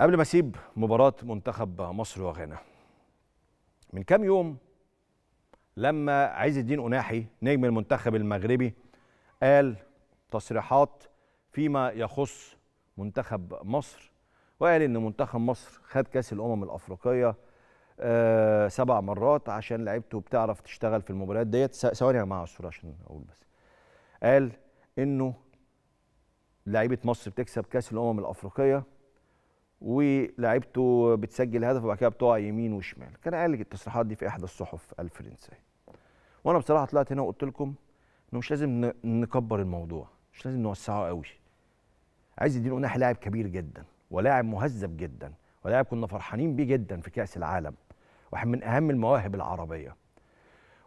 قبل ما اسيب مباراه منتخب مصر وغانا من كام يوم لما عز الدين أناحي نجم المنتخب المغربي قال تصريحات فيما يخص منتخب مصر وقال ان منتخب مصر خد كاس الامم الافريقيه آه، سبع مرات عشان لعيبته بتعرف تشتغل في المباريات ديت ثواني يا جماعه على الصوره عشان اقول بس قال انه لعيبه مصر بتكسب كاس الامم الافريقيه ولاعيبته بتسجل هدف وبعد كده بتقع يمين وشمال كان قال التصريحات دي في احدى الصحف الفرنسيه وانا بصراحه طلعت هنا وقلت لكم انه مش لازم نكبر الموضوع مش لازم نوسعه قوي عايز الدين قناح لاعب كبير جدا ولاعب مهذب جدا ولاعب كنا فرحانين بيه جدا في كاس العالم واحد من اهم المواهب العربيه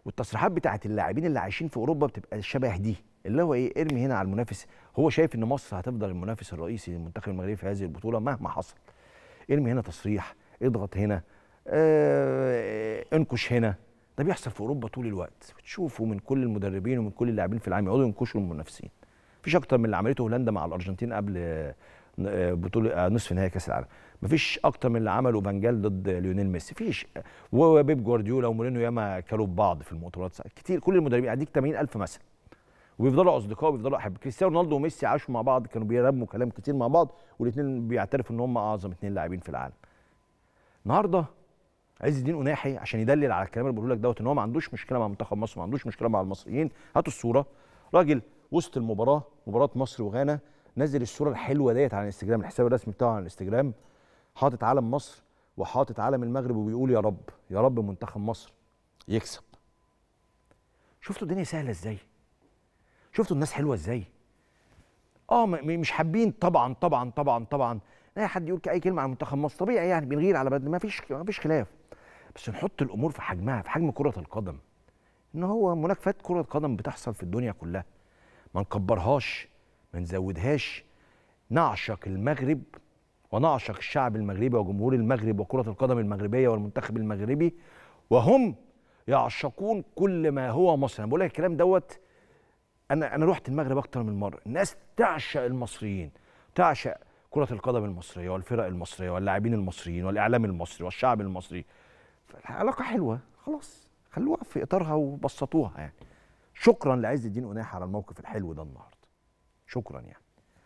والتصريحات بتاعت اللاعبين اللي عايشين في اوروبا بتبقى شبه دي اللي هو ايه ارمي هنا على المنافس هو شايف ان مصر هتفضل المنافس الرئيسي للمنتخب المغربي في هذه البطوله مهما حصل ارمي هنا تصريح اضغط هنا آه انكش هنا ده بيحصل في اوروبا طول الوقت بتشوفه من كل المدربين ومن كل اللاعبين في العالم يقعدوا ينكشوا المنافسين مفيش اكتر من اللي عملته هولندا مع الارجنتين قبل آه، بطوله آه، نصف نهائي كاس العالم مفيش اكتر من اللي عمله فانجال ضد ليونيل ميسي مفيش وبيب جوارديولا ومورينيو ياما كلوا بعض في المؤتمرات كتير كل المدربين اديك 80000 مثل وبيفضلوا اصدقاء وبيفضلوا احب كريستيانو رونالدو وميسي عاشوا مع بعض كانوا بيرموا كلام كتير مع بعض والاثنين بيعترفوا ان هم اعظم اثنين لاعبين في العالم النهارده عز الدين قناحي عشان يدلل على الكلام اللي بقوله لك دوت ان هو ما عندوش مشكله مع منتخب مصر ما عندوش مشكله مع المصريين هاتوا الصوره راجل وسط المباراه مباراه مصر وغانا نزل الصوره الحلوه ديت على الانستجرام الحساب الرسمي بتاعه على الانستجرام حاطط علم مصر وحاطط علم المغرب وبيقول يا رب يا رب منتخب مصر يكسب شفتوا الدنيا سهله ازاي شفتوا الناس حلوه ازاي اه مش حابين طبعا طبعا طبعا طبعا اي حد يقول اي كلمه عن منتخب مصر طبيعي يعني بنغير على بدل ما فيش ما فيش خلاف بس نحط الامور في حجمها في حجم كره القدم ان هو مناكفات كره قدم بتحصل في الدنيا كلها ما نكبرهاش ما نزودهاش نعشق المغرب ونعشق الشعب المغربي وجمهور المغرب وكره القدم المغربيه والمنتخب المغربي وهم يعشقون كل ما هو مصر انا بقول لك الكلام دوت انا انا رحت المغرب اكتر من مره الناس تعشق المصريين تعشق كره القدم المصريه والفرق المصريه واللاعبين المصريين والاعلام المصري والشعب المصري علاقه حلوه خلاص خلوها في اطارها وبسطوها يعني شكرا لعز الدين اناح على الموقف الحلو ده النهارده شكرا يعني